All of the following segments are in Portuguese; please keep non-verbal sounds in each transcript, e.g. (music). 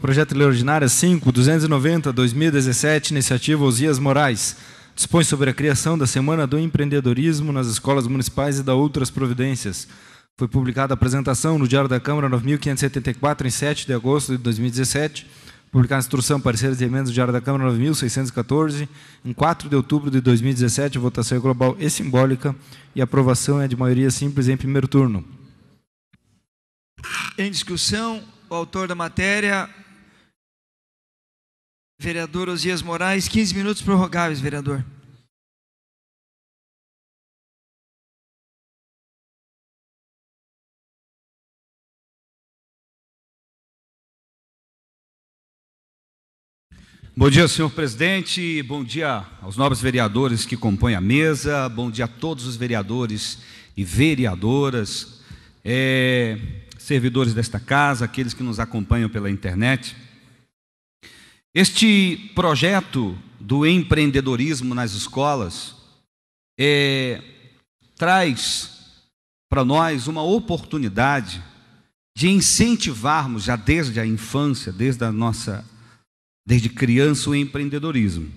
Projeto de Lei Ordinária 5, 290, 2017, iniciativa Osias Moraes. Dispõe sobre a criação da Semana do Empreendedorismo nas escolas municipais e da outras providências. Foi publicada a apresentação no Diário da Câmara 9574, em 7 de agosto de 2017. Publicada a instrução, parceiros e emendas do Diário da Câmara 9614, em 4 de outubro de 2017. Votação é global e simbólica. E aprovação é de maioria simples em primeiro turno. Em discussão, o autor da matéria, vereador Osias Moraes. 15 minutos prorrogáveis, vereador. Bom dia, senhor presidente. Bom dia aos novos vereadores que compõem a mesa. Bom dia a todos os vereadores e vereadoras. É, servidores desta casa, aqueles que nos acompanham pela internet. Este projeto do empreendedorismo nas escolas é, traz para nós uma oportunidade de incentivarmos já desde a infância, desde a nossa desde criança o empreendedorismo.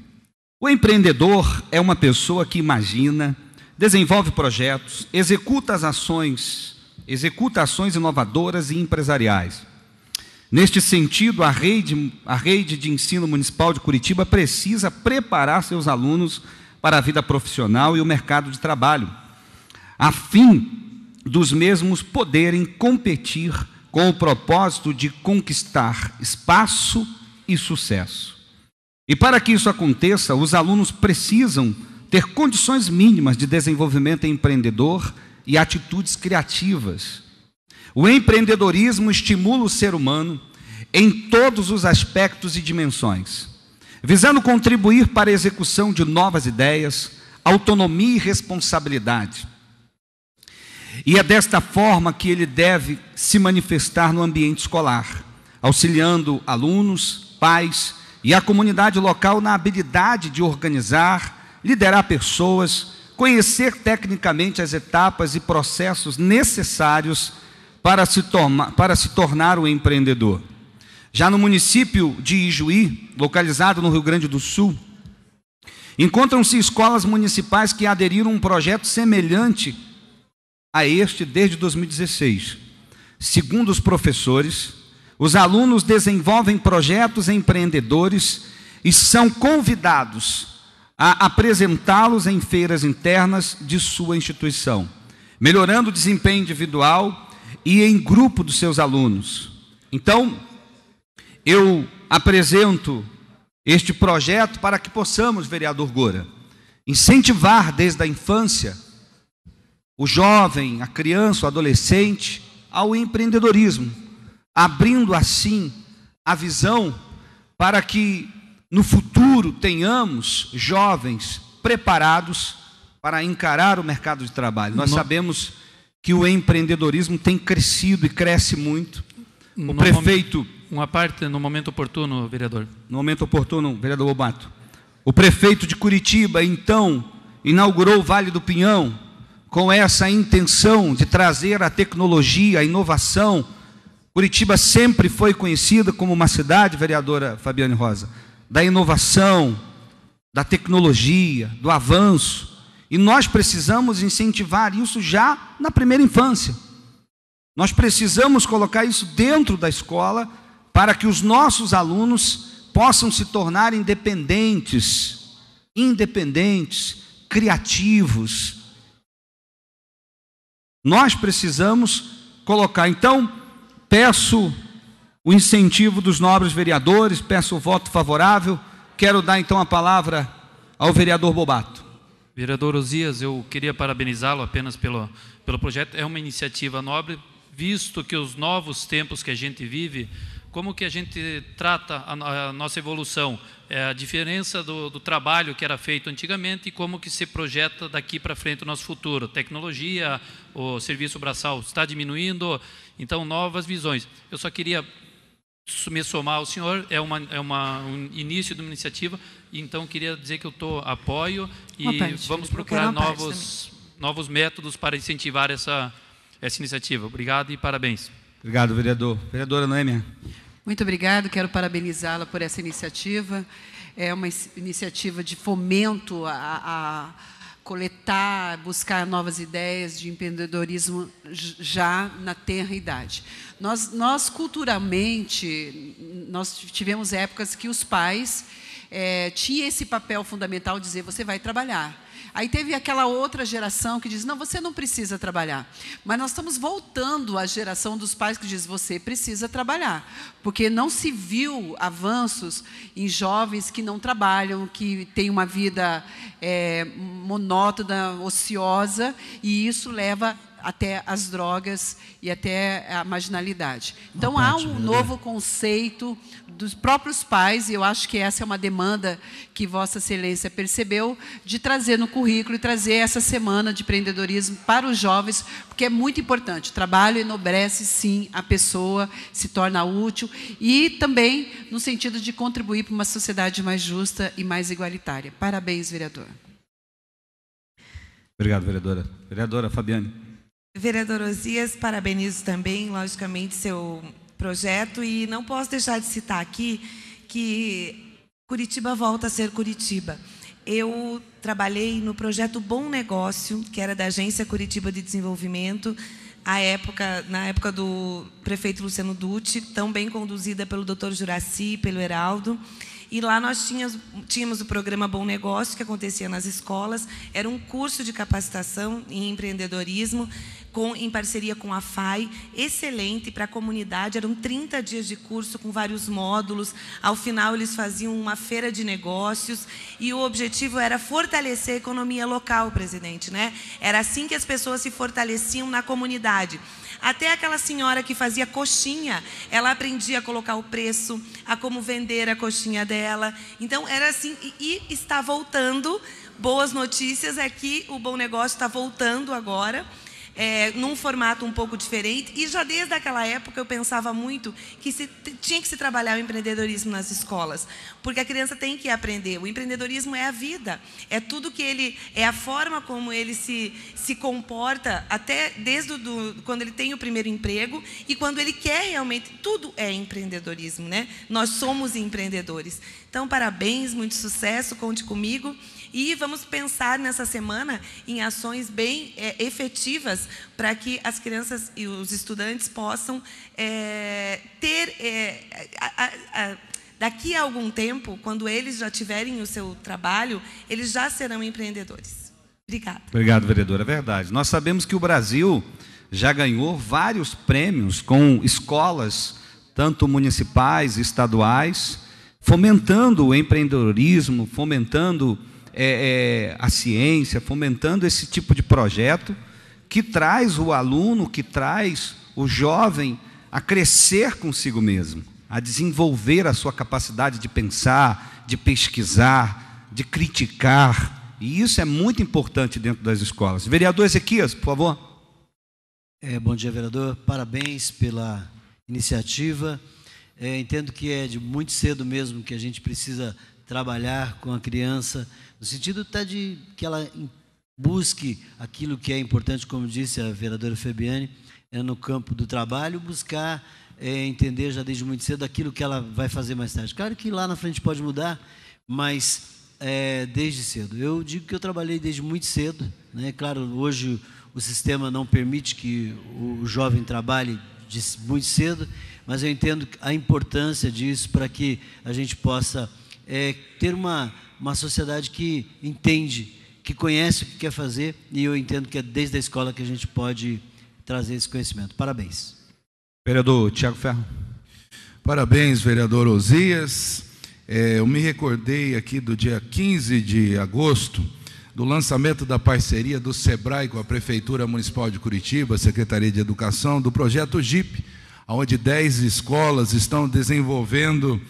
O empreendedor é uma pessoa que imagina, desenvolve projetos, executa as ações executa ações inovadoras e empresariais. Neste sentido, a rede, a rede de ensino municipal de Curitiba precisa preparar seus alunos para a vida profissional e o mercado de trabalho, a fim dos mesmos poderem competir com o propósito de conquistar espaço e sucesso. E para que isso aconteça, os alunos precisam ter condições mínimas de desenvolvimento empreendedor e atitudes criativas. O empreendedorismo estimula o ser humano em todos os aspectos e dimensões, visando contribuir para a execução de novas ideias, autonomia e responsabilidade. E é desta forma que ele deve se manifestar no ambiente escolar, auxiliando alunos, pais e a comunidade local na habilidade de organizar, liderar pessoas conhecer tecnicamente as etapas e processos necessários para se, torma, para se tornar um empreendedor. Já no município de Ijuí, localizado no Rio Grande do Sul, encontram-se escolas municipais que aderiram a um projeto semelhante a este desde 2016. Segundo os professores, os alunos desenvolvem projetos empreendedores e são convidados a apresentá-los em feiras internas de sua instituição, melhorando o desempenho individual e em grupo dos seus alunos. Então, eu apresento este projeto para que possamos, vereador Gora, incentivar desde a infância o jovem, a criança, o adolescente ao empreendedorismo, abrindo assim a visão para que no futuro tenhamos jovens preparados para encarar o mercado de trabalho. Nós no... sabemos que o empreendedorismo tem crescido e cresce muito. O no prefeito. uma parte no momento oportuno, vereador. No momento oportuno, vereador Lobato. O prefeito de Curitiba, então, inaugurou o Vale do Pinhão com essa intenção de trazer a tecnologia, a inovação. Curitiba sempre foi conhecida como uma cidade, vereadora Fabiane Rosa, da inovação, da tecnologia, do avanço. E nós precisamos incentivar isso já na primeira infância. Nós precisamos colocar isso dentro da escola para que os nossos alunos possam se tornar independentes, independentes, criativos. Nós precisamos colocar. Então, peço o incentivo dos nobres vereadores, peço o voto favorável. Quero dar então a palavra ao vereador Bobato. Vereador Osias, eu queria parabenizá-lo apenas pelo, pelo projeto. É uma iniciativa nobre, visto que os novos tempos que a gente vive, como que a gente trata a, a nossa evolução, é a diferença do, do, trabalho que era feito antigamente e como que se projeta daqui para frente o nosso futuro. Tecnologia, o serviço braçal está diminuindo, então novas visões. Eu só queria me somar ao senhor, é, uma, é uma, um início de uma iniciativa, então queria dizer que eu tô, apoio e parte, vamos procurar novos, novos métodos para incentivar essa, essa iniciativa. Obrigado e parabéns. Obrigado, vereador. Vereadora Noêmia. Muito obrigado, quero parabenizá-la por essa iniciativa. É uma iniciativa de fomento a, a coletar, buscar novas ideias de empreendedorismo já na tenra idade. Nós, nós culturalmente, nós tivemos épocas que os pais é, tinham esse papel fundamental de dizer você vai trabalhar. Aí teve aquela outra geração que diz: não, você não precisa trabalhar. Mas nós estamos voltando à geração dos pais que diz: você precisa trabalhar. Porque não se viu avanços em jovens que não trabalham, que têm uma vida é, monótona, ociosa, e isso leva até as drogas e até a marginalidade. Então, há um novo conceito dos próprios pais, e eu acho que essa é uma demanda que Vossa Excelência percebeu, de trazer no currículo e trazer essa semana de empreendedorismo para os jovens, porque é muito importante. O trabalho enobrece, sim, a pessoa, se torna útil, e também no sentido de contribuir para uma sociedade mais justa e mais igualitária. Parabéns, vereador. Obrigado, vereadora. Vereadora Fabiane. Vereador Osias, parabenizo também, logicamente, seu projeto e não posso deixar de citar aqui que Curitiba volta a ser Curitiba. Eu trabalhei no projeto Bom Negócio, que era da Agência Curitiba de Desenvolvimento, à época, na época do prefeito Luciano Dutti, tão bem conduzida pelo doutor Juraci, pelo Heraldo. E lá nós tínhamos, tínhamos o programa Bom Negócio, que acontecia nas escolas, era um curso de capacitação em empreendedorismo com, em parceria com a FAI, excelente para a comunidade. Eram 30 dias de curso com vários módulos. Ao final, eles faziam uma feira de negócios e o objetivo era fortalecer a economia local, presidente. Né? Era assim que as pessoas se fortaleciam na comunidade. Até aquela senhora que fazia coxinha, ela aprendia a colocar o preço, a como vender a coxinha dela. Então, era assim, e, e está voltando. Boas notícias é que o Bom Negócio está voltando agora é, num formato um pouco diferente. E já desde aquela época eu pensava muito que se, tinha que se trabalhar o empreendedorismo nas escolas, porque a criança tem que aprender. O empreendedorismo é a vida, é tudo que ele, é a forma como ele se, se comporta, até desde do, quando ele tem o primeiro emprego e quando ele quer realmente. Tudo é empreendedorismo, né? Nós somos empreendedores. Então, parabéns, muito sucesso, conte comigo. E vamos pensar nessa semana em ações bem é, efetivas para que as crianças e os estudantes possam é, ter. É, a, a, a, daqui a algum tempo, quando eles já tiverem o seu trabalho, eles já serão empreendedores. Obrigada. Obrigado, vereadora. É verdade. Nós sabemos que o Brasil já ganhou vários prêmios com escolas, tanto municipais, estaduais, fomentando o empreendedorismo, fomentando é, é, a ciência, fomentando esse tipo de projeto que traz o aluno, que traz o jovem a crescer consigo mesmo, a desenvolver a sua capacidade de pensar, de pesquisar, de criticar. E isso é muito importante dentro das escolas. Vereador Ezequias, por favor. É, bom dia, vereador. Parabéns pela iniciativa. É, entendo que é de muito cedo mesmo que a gente precisa trabalhar com a criança no sentido até de que ela busque aquilo que é importante, como disse a vereadora Fabiane, é no campo do trabalho, buscar é, entender já desde muito cedo aquilo que ela vai fazer mais tarde. Claro que lá na frente pode mudar, mas é, desde cedo. Eu digo que eu trabalhei desde muito cedo. Né? Claro, hoje o sistema não permite que o jovem trabalhe de muito cedo, mas eu entendo a importância disso para que a gente possa é, ter uma uma sociedade que entende, que conhece o que quer fazer, e eu entendo que é desde a escola que a gente pode trazer esse conhecimento. Parabéns. Vereador Tiago Ferro. Parabéns, vereador Osias. É, eu me recordei aqui do dia 15 de agosto do lançamento da parceria do SEBRAE com a Prefeitura Municipal de Curitiba, Secretaria de Educação, do projeto JIP, onde 10 escolas estão desenvolvendo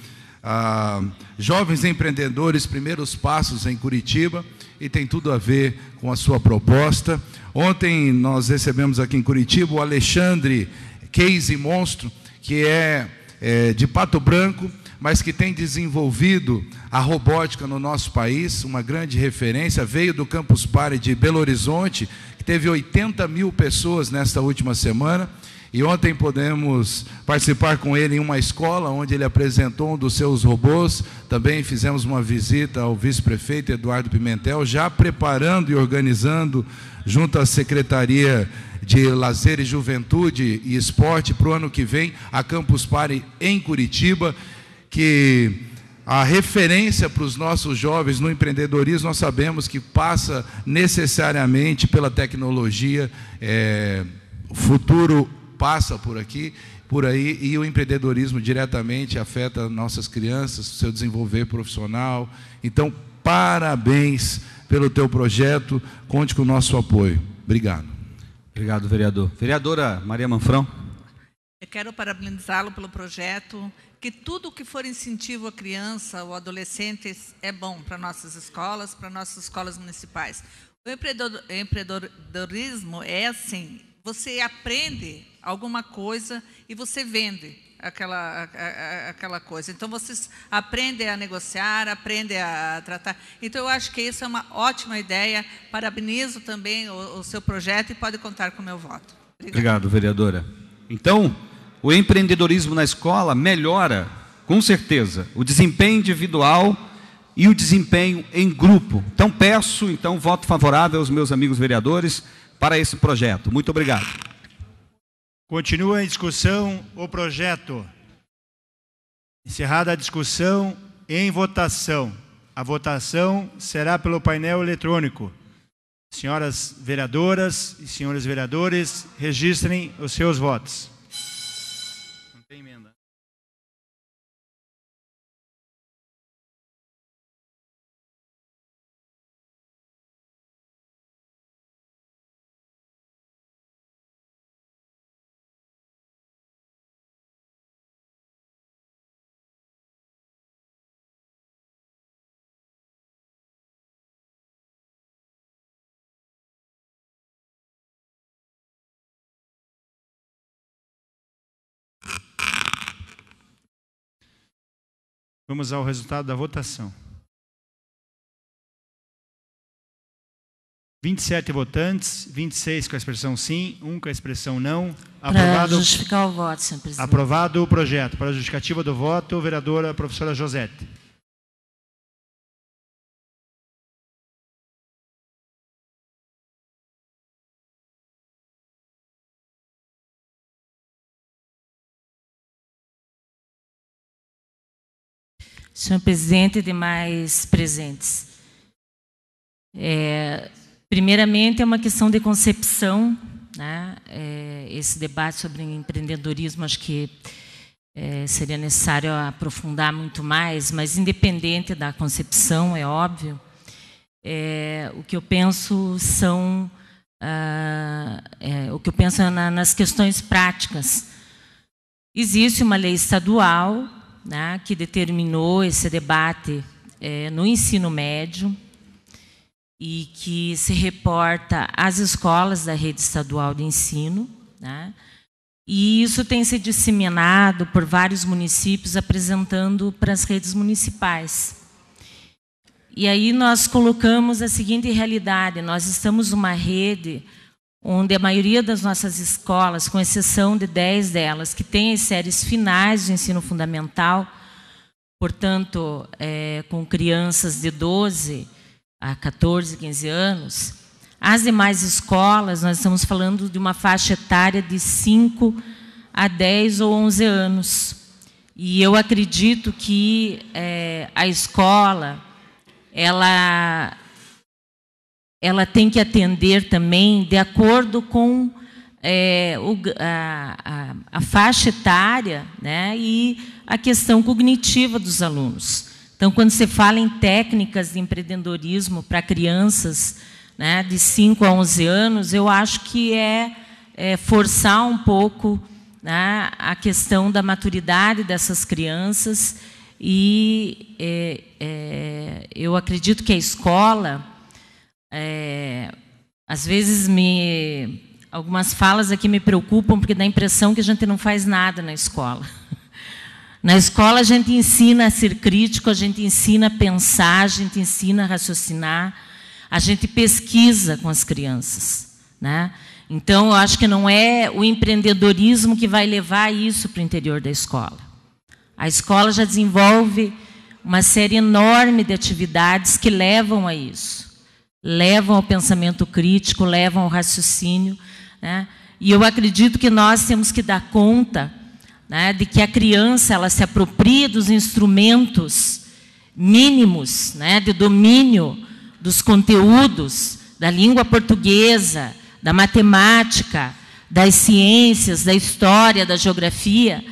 ah, Jovens Empreendedores Primeiros Passos em Curitiba e tem tudo a ver com a sua proposta. Ontem nós recebemos aqui em Curitiba o Alexandre Case Monstro, que é, é de Pato Branco, mas que tem desenvolvido a robótica no nosso país, uma grande referência, veio do Campus Party de Belo Horizonte, que teve 80 mil pessoas nesta última semana, e ontem podemos participar com ele em uma escola onde ele apresentou um dos seus robôs. Também fizemos uma visita ao vice-prefeito Eduardo Pimentel, já preparando e organizando junto à Secretaria de Lazer e Juventude e Esporte para o ano que vem a Campus Party em Curitiba, que a referência para os nossos jovens no empreendedorismo, nós sabemos que passa necessariamente pela tecnologia. É, futuro passa por aqui, por aí, e o empreendedorismo diretamente afeta nossas crianças, seu desenvolver profissional. Então, parabéns pelo teu projeto, conte com o nosso apoio. Obrigado. Obrigado, vereador. Vereadora Maria Manfrão. Eu quero parabenizá-lo pelo projeto, que tudo que for incentivo à criança ou adolescente é bom para nossas escolas, para nossas escolas municipais. O empreendedorismo é assim, você aprende alguma coisa e você vende aquela, aquela coisa. Então, vocês aprendem a negociar, aprendem a tratar. Então, eu acho que isso é uma ótima ideia. Parabenizo também o, o seu projeto e pode contar com o meu voto. Obrigado. Obrigado, vereadora. Então, o empreendedorismo na escola melhora, com certeza, o desempenho individual e o desempenho em grupo. Então, peço, então, voto favorável aos meus amigos vereadores para esse projeto. Muito obrigado. Continua em discussão o projeto. Encerrada a discussão, em votação. A votação será pelo painel eletrônico. Senhoras vereadoras e senhores vereadores, registrem os seus votos. Vamos ao resultado da votação. 27 votantes, 26 com a expressão sim, 1 com a expressão não. Aprovado, para justificar o voto, senhor presidente. Aprovado o projeto. Para a justificativa do voto, vereadora professora Josete. senhor presidente e demais presentes. É, primeiramente, é uma questão de concepção. Né? É, esse debate sobre empreendedorismo, acho que é, seria necessário aprofundar muito mais, mas independente da concepção, é óbvio, é, o que eu penso são ah, é, o que eu penso é na, nas questões práticas. Existe uma lei estadual né, que determinou esse debate é, no ensino médio e que se reporta às escolas da rede estadual de ensino. Né, e isso tem se disseminado por vários municípios, apresentando para as redes municipais. E aí nós colocamos a seguinte realidade: nós estamos uma rede onde a maioria das nossas escolas, com exceção de 10 delas, que têm as séries finais de ensino fundamental, portanto, é, com crianças de 12 a 14, 15 anos, as demais escolas, nós estamos falando de uma faixa etária de 5 a 10 ou 11 anos. E eu acredito que é, a escola, ela ela tem que atender também de acordo com é, o, a, a, a, faixa etária né, e a questão cognitiva dos alunos. Então, quando se fala em técnicas de empreendedorismo para crianças né, de 5 a 11 anos, eu acho que é, é forçar um pouco né, a questão da maturidade dessas crianças e é, é eu acredito que a escola é, às vezes me algumas falas aqui me preocupam porque dá a impressão que a gente não faz nada na escola. (laughs) Na escola a gente ensina a ser crítico, a gente ensina a pensar, a gente ensina a raciocinar, a gente pesquisa com as crianças, né? Então eu acho que não é o empreendedorismo que vai levar isso para o interior da escola. A escola já desenvolve uma série enorme de atividades que levam a isso levam ao pensamento crítico, levam ao raciocínio. Né? E eu acredito que nós temos que dar conta né, de que a criança ela se apropria dos instrumentos mínimos né, de domínio dos conteúdos da língua portuguesa, da matemática, das ciências, da história, da geografia,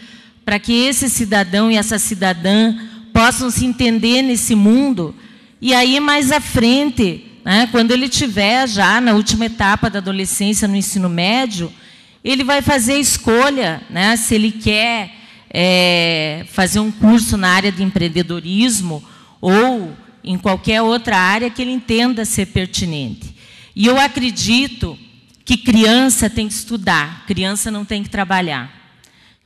para que esse cidadão e essa cidadã possam se entender nesse mundo e aí mais à frente né? Quando ele tiver já na última etapa da adolescência, no ensino médio, ele vai fazer a escolha né, se ele quer é, fazer um curso na área de empreendedorismo ou em qualquer outra área que ele entenda ser pertinente. E eu acredito que criança tem que estudar, criança não tem que trabalhar.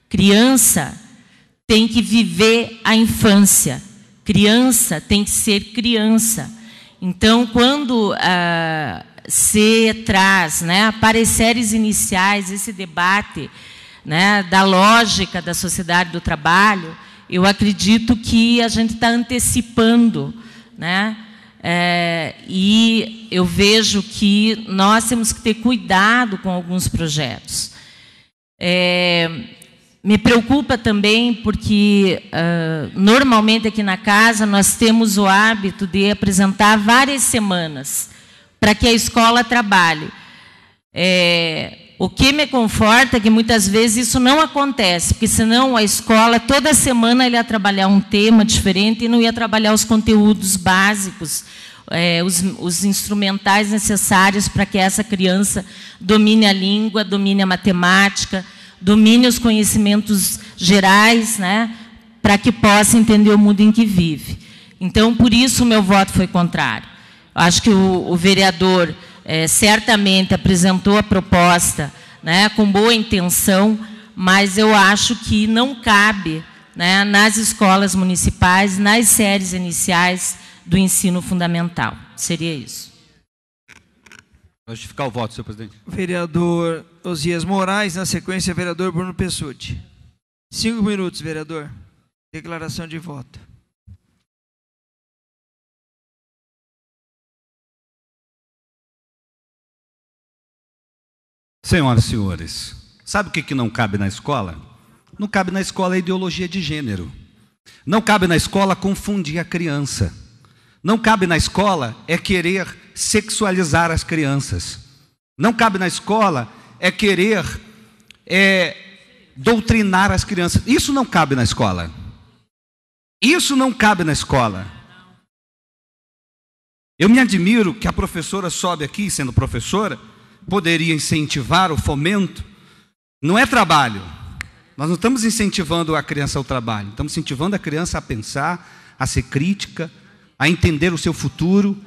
Criança tem que viver a infância, criança tem que ser criança. Então, quando ah, se traz né, pareceres iniciais, esse debate né, da lógica da sociedade do trabalho, eu acredito que a gente está antecipando. Né, é, e eu vejo que nós temos que ter cuidado com alguns projetos. É, me preocupa também porque, uh, normalmente aqui na casa, nós temos o hábito de apresentar várias semanas para que a escola trabalhe. É, o que me conforta é que muitas vezes isso não acontece, porque senão a escola, toda semana, ele ia trabalhar um tema diferente e não ia trabalhar os conteúdos básicos, é, os, os instrumentais necessários para que essa criança domine a língua, domine a matemática domine os conhecimentos gerais, né, para que possa entender o mundo em que vive. Então, por isso o meu voto foi contrário. Eu acho que o, o vereador é, certamente apresentou a proposta né, com boa intenção, mas eu acho que não cabe né, nas escolas municipais, nas séries iniciais do ensino fundamental. Seria isso. Justificar o voto, senhor presidente. Vereador Osias Moraes, na sequência, vereador Bruno Pessuti. Cinco minutos, vereador. Declaração de voto. Senhoras e senhores, sabe o que, que não cabe na escola? Não cabe na escola a ideologia de gênero. Não cabe na escola confundir a criança. Não cabe na escola é querer sexualizar as crianças. Não cabe na escola é querer é, doutrinar as crianças. Isso não cabe na escola. Isso não cabe na escola. Eu me admiro que a professora sobe aqui, sendo professora, poderia incentivar o fomento. Não é trabalho. Nós não estamos incentivando a criança ao trabalho, estamos incentivando a criança a pensar, a ser crítica, a entender o seu futuro.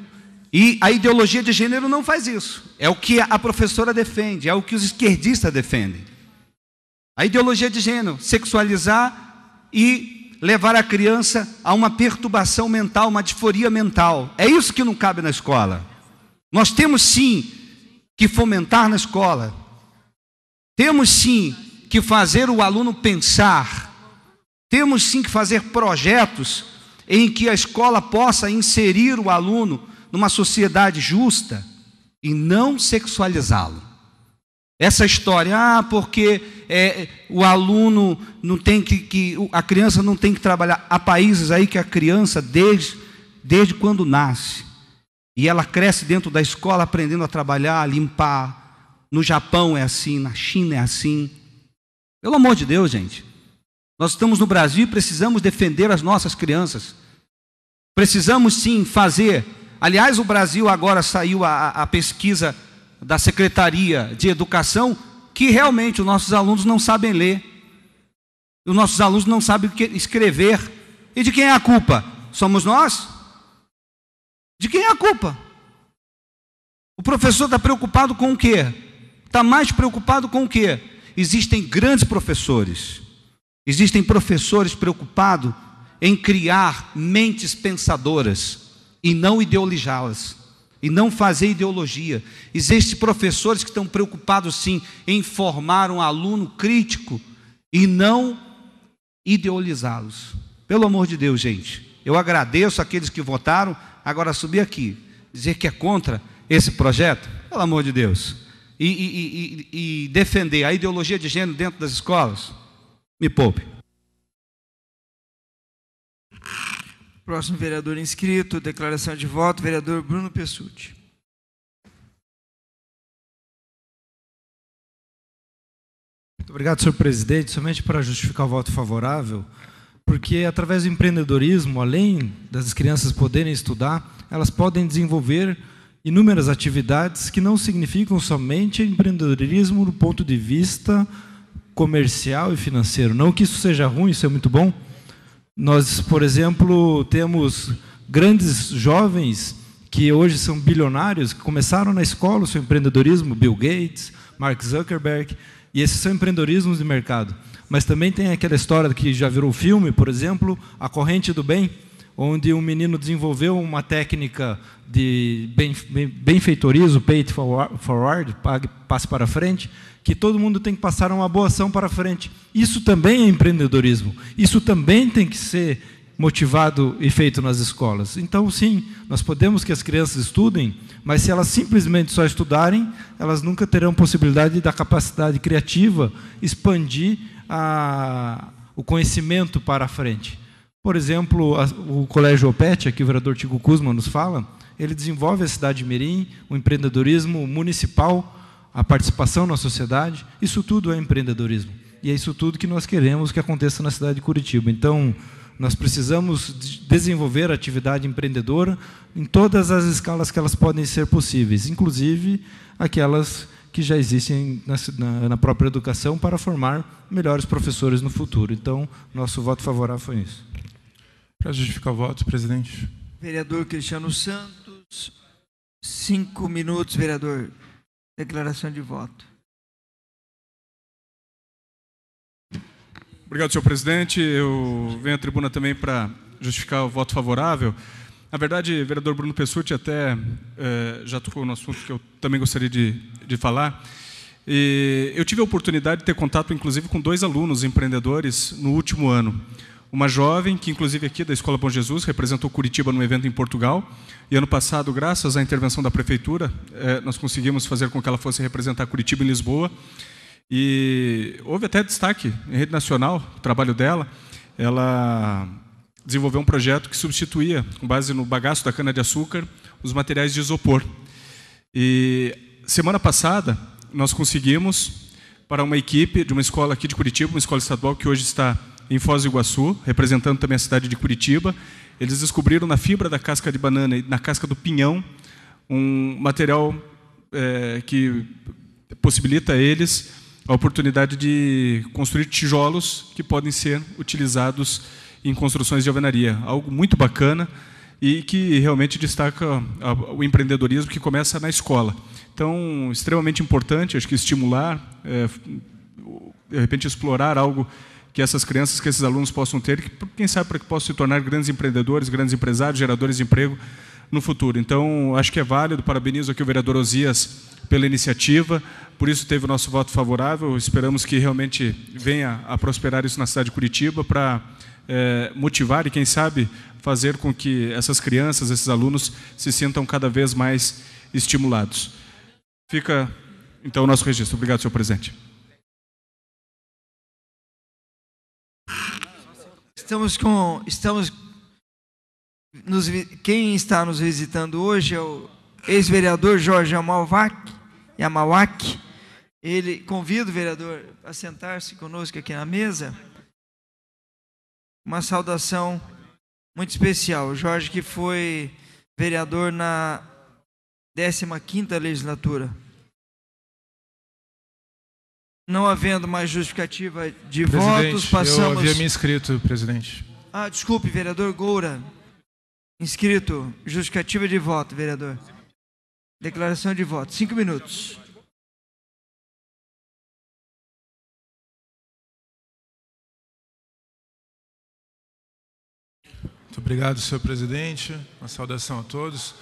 E a ideologia de gênero não faz isso. É o que a professora defende, é o que os esquerdistas defendem. A ideologia de gênero, sexualizar e levar a criança a uma perturbação mental, uma disforia mental. É isso que não cabe na escola. Nós temos sim que fomentar na escola. Temos sim que fazer o aluno pensar. Temos sim que fazer projetos em que a escola possa inserir o aluno numa sociedade justa e não sexualizá-lo. Essa história, ah, porque é, o aluno não tem que, que, a criança não tem que trabalhar. Há países aí que a criança, desde, desde quando nasce, e ela cresce dentro da escola aprendendo a trabalhar, a limpar. No Japão é assim, na China é assim. Pelo amor de Deus, gente. Nós estamos no Brasil e precisamos defender as nossas crianças. Precisamos sim fazer. Aliás, o Brasil agora saiu a, a pesquisa da Secretaria de Educação que realmente os nossos alunos não sabem ler. Os nossos alunos não sabem escrever. E de quem é a culpa? Somos nós? De quem é a culpa? O professor está preocupado com o quê? Está mais preocupado com o quê? Existem grandes professores Existem professores preocupados em criar mentes pensadoras e não ideologizá-las, e não fazer ideologia. Existem professores que estão preocupados sim em formar um aluno crítico e não ideologizá-los. Pelo amor de Deus, gente. Eu agradeço aqueles que votaram, agora subir aqui, dizer que é contra esse projeto, pelo amor de Deus. E, e, e, e defender a ideologia de gênero dentro das escolas. Me poupe. Próximo vereador inscrito, declaração de voto, vereador Bruno Pessuti. Muito obrigado, senhor presidente. Somente para justificar o voto favorável, porque através do empreendedorismo, além das crianças poderem estudar, elas podem desenvolver inúmeras atividades que não significam somente empreendedorismo do ponto de vista comercial e financeiro. Não que isso seja ruim, isso é muito bom. Nós, por exemplo, temos grandes jovens que hoje são bilionários, que começaram na escola o seu empreendedorismo, Bill Gates, Mark Zuckerberg, e esses são empreendedorismos de mercado. Mas também tem aquela história que já virou filme, por exemplo, A Corrente do Bem, onde um menino desenvolveu uma técnica de benfeitorismo, pay it forward, pague, passe para frente, que todo mundo tem que passar uma boa ação para frente. Isso também é empreendedorismo. Isso também tem que ser motivado e feito nas escolas. Então, sim, nós podemos que as crianças estudem, mas se elas simplesmente só estudarem, elas nunca terão possibilidade da capacidade criativa expandir a, o conhecimento para a frente. Por exemplo, a, o Colégio OPET, aqui o vereador Tigo Kuzma nos fala, ele desenvolve a cidade de Mirim, o empreendedorismo municipal, a participação na sociedade, isso tudo é empreendedorismo. E é isso tudo que nós queremos que aconteça na cidade de Curitiba. Então, nós precisamos desenvolver a atividade empreendedora em todas as escalas que elas podem ser possíveis, inclusive aquelas que já existem na, na, na própria educação para formar melhores professores no futuro. Então, nosso voto favorável foi isso. Para justificar o voto, presidente. Vereador Cristiano Santos, cinco minutos, vereador. Declaração de voto. Obrigado, senhor presidente. Eu venho à tribuna também para justificar o voto favorável. Na verdade, vereador Bruno Pessutti até eh, já tocou no assunto que eu também gostaria de, de falar. E eu tive a oportunidade de ter contato, inclusive, com dois alunos empreendedores no último ano uma jovem que, inclusive, aqui da Escola Bom Jesus, representou Curitiba num evento em Portugal. E ano passado, graças à intervenção da prefeitura, eh, nós conseguimos fazer com que ela fosse representar Curitiba em Lisboa. E houve até destaque em rede nacional o trabalho dela. Ela desenvolveu um projeto que substituía, com base no bagaço da cana-de-açúcar, os materiais de isopor. E semana passada, nós conseguimos, para uma equipe de uma escola aqui de Curitiba, uma escola estadual que hoje está em Foz do Iguaçu, representando também a cidade de Curitiba. Eles descobriram na fibra da casca de banana e na casca do pinhão um material é, que possibilita a eles a oportunidade de construir tijolos que podem ser utilizados em construções de alvenaria. Algo muito bacana e que realmente destaca o empreendedorismo que começa na escola. Então, extremamente importante, acho que estimular, é, de repente explorar algo que essas crianças, que esses alunos possam ter, que, quem sabe para que possam se tornar grandes empreendedores, grandes empresários, geradores de emprego no futuro. Então, acho que é válido, parabenizo aqui o vereador Osias pela iniciativa, por isso teve o nosso voto favorável, esperamos que realmente venha a prosperar isso na cidade de Curitiba para é, motivar e, quem sabe, fazer com que essas crianças, esses alunos se sintam cada vez mais estimulados. Fica, então, o nosso registro. Obrigado, senhor presidente. estamos com. Estamos nos, quem está nos visitando hoje é o ex-vereador Jorge Amalvac, Yamawak. Ele convido o vereador a sentar-se conosco aqui na mesa. Uma saudação muito especial. Jorge que foi vereador na 15ª legislatura. Não havendo mais justificativa de presidente, votos, passamos. Eu havia me inscrito, presidente. Ah, desculpe, vereador Goura. Inscrito. Justificativa de voto, vereador. Declaração de voto. Cinco minutos. Muito obrigado, senhor presidente. Uma saudação a todos.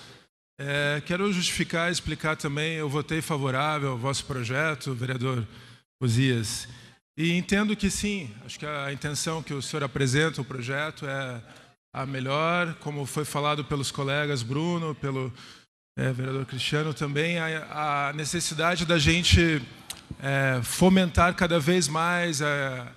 É, quero justificar e explicar também, eu votei favorável ao vosso projeto, vereador Osias. E entendo que sim, acho que a intenção que o senhor apresenta, o projeto, é a melhor, como foi falado pelos colegas Bruno, pelo é, vereador Cristiano também, a, a necessidade da gente é, fomentar cada vez mais a,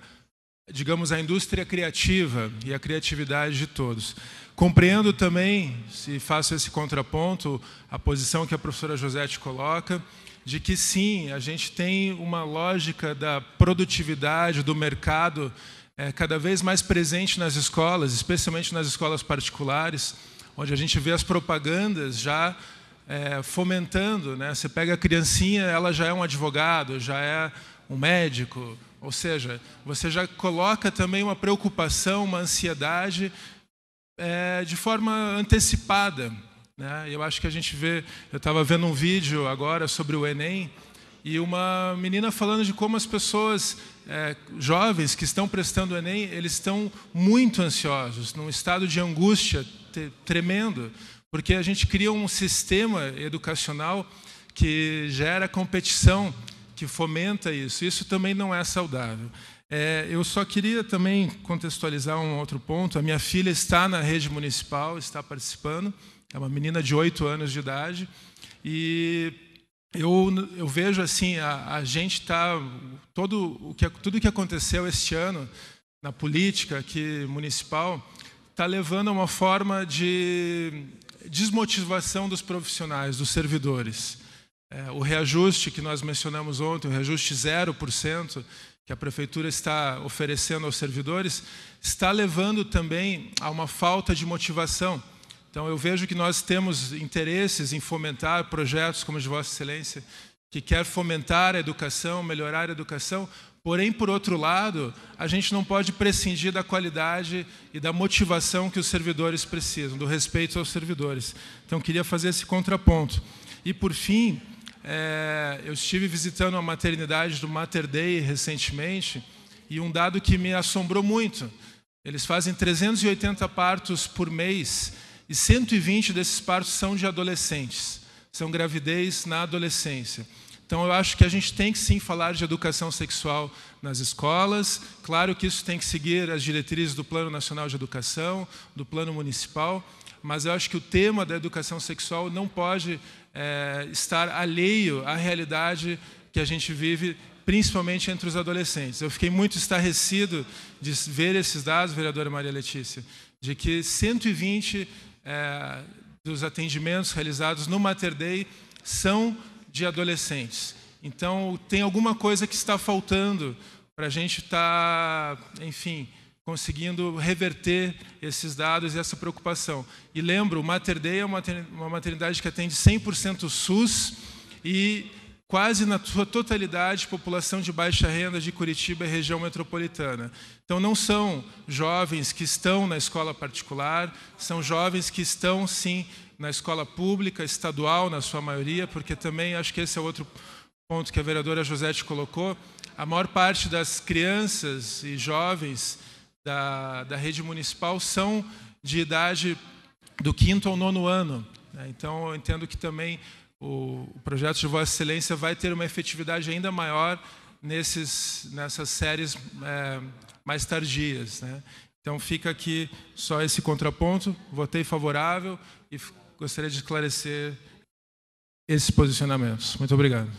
digamos, a indústria criativa e a criatividade de todos. Compreendo também, se faço esse contraponto, a posição que a professora Josete coloca, de que sim, a gente tem uma lógica da produtividade, do mercado, é, cada vez mais presente nas escolas, especialmente nas escolas particulares, onde a gente vê as propagandas já é, fomentando. Né? Você pega a criancinha, ela já é um advogado, já é um médico, ou seja, você já coloca também uma preocupação, uma ansiedade é, de forma antecipada. Né? Eu acho que a gente vê, eu estava vendo um vídeo agora sobre o Enem e uma menina falando de como as pessoas é, jovens que estão prestando o Enem, eles estão muito ansiosos, num estado de angústia tremendo, porque a gente cria um sistema educacional que gera competição, que fomenta isso. Isso também não é saudável. É, eu só queria também contextualizar um outro ponto. A minha filha está na rede municipal, está participando. É uma menina de 8 anos de idade. E eu, eu vejo assim, a, a gente está... Todo, o que, tudo o que aconteceu este ano na política aqui municipal está levando a uma forma de desmotivação dos profissionais, dos servidores. É, o reajuste que nós mencionamos ontem, o reajuste 0%, que a prefeitura está oferecendo aos servidores está levando também a uma falta de motivação. Então, eu vejo que nós temos interesses em fomentar projetos como o de Vossa Excelência, que quer fomentar a educação, melhorar a educação, porém, por outro lado, a gente não pode prescindir da qualidade e da motivação que os servidores precisam, do respeito aos servidores. Então, queria fazer esse contraponto. E, por fim, é, eu estive visitando a maternidade do Mater Day recentemente e um dado que me assombrou muito. Eles fazem 380 partos por mês e 120 desses partos são de adolescentes, são gravidez na adolescência. Então eu acho que a gente tem que sim falar de educação sexual nas escolas. Claro que isso tem que seguir as diretrizes do Plano Nacional de Educação, do Plano Municipal, mas eu acho que o tema da educação sexual não pode é, estar alheio à realidade que a gente vive, principalmente entre os adolescentes. Eu fiquei muito estarrecido de ver esses dados, vereadora Maria Letícia, de que 120 é, dos atendimentos realizados no Mater Dei são de adolescentes. Então, tem alguma coisa que está faltando para a gente estar, tá, enfim, conseguindo reverter esses dados e essa preocupação. E lembro, o Mater Dei é uma maternidade que atende 100% SUS e quase na sua totalidade população de baixa renda de Curitiba e região metropolitana. Então não são jovens que estão na escola particular, são jovens que estão sim na escola pública, estadual na sua maioria, porque também acho que esse é outro ponto que a vereadora Josete colocou, a maior parte das crianças e jovens da, da rede municipal são de idade do quinto ao nono ano. Né? Então, eu entendo que também o, o projeto de Vossa Excelência vai ter uma efetividade ainda maior nesses, nessas séries é, mais tardias. Né? Então, fica aqui só esse contraponto. Votei favorável e gostaria de esclarecer esses posicionamentos. Muito obrigado.